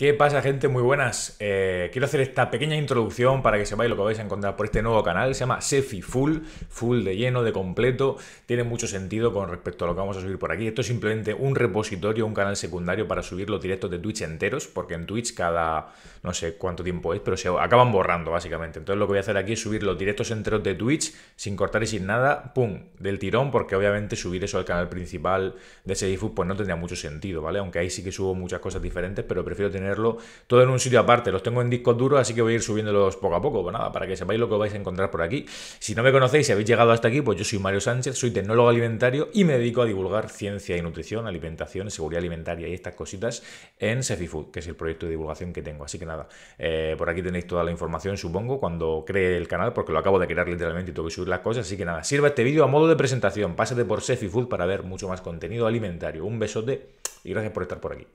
¿Qué pasa gente? Muy buenas. Eh, quiero hacer esta pequeña introducción para que sepáis lo que vais a encontrar por este nuevo canal. Se llama Sefi Full, full de lleno, de completo. Tiene mucho sentido con respecto a lo que vamos a subir por aquí. Esto es simplemente un repositorio, un canal secundario para subir los directos de Twitch enteros, porque en Twitch cada no sé cuánto tiempo es, pero se acaban borrando básicamente. Entonces lo que voy a hacer aquí es subir los directos enteros de Twitch sin cortar y sin nada, ¡pum! del tirón, porque obviamente subir eso al canal principal de Sefi Full pues no tendría mucho sentido, ¿vale? Aunque ahí sí que subo muchas cosas diferentes, pero prefiero tener todo en un sitio aparte. Los tengo en discos duros, así que voy a ir subiéndolos poco a poco. Pues nada, para que sepáis lo que vais a encontrar por aquí. Si no me conocéis, y habéis llegado hasta aquí, pues yo soy Mario Sánchez, soy tecnólogo alimentario y me dedico a divulgar ciencia y nutrición, alimentación, seguridad alimentaria y estas cositas en Food que es el proyecto de divulgación que tengo. Así que nada, eh, por aquí tenéis toda la información, supongo, cuando cree el canal, porque lo acabo de crear literalmente y tengo que subir las cosas. Así que nada, sirva este vídeo a modo de presentación. Pásate por Food para ver mucho más contenido alimentario. Un besote y gracias por estar por aquí.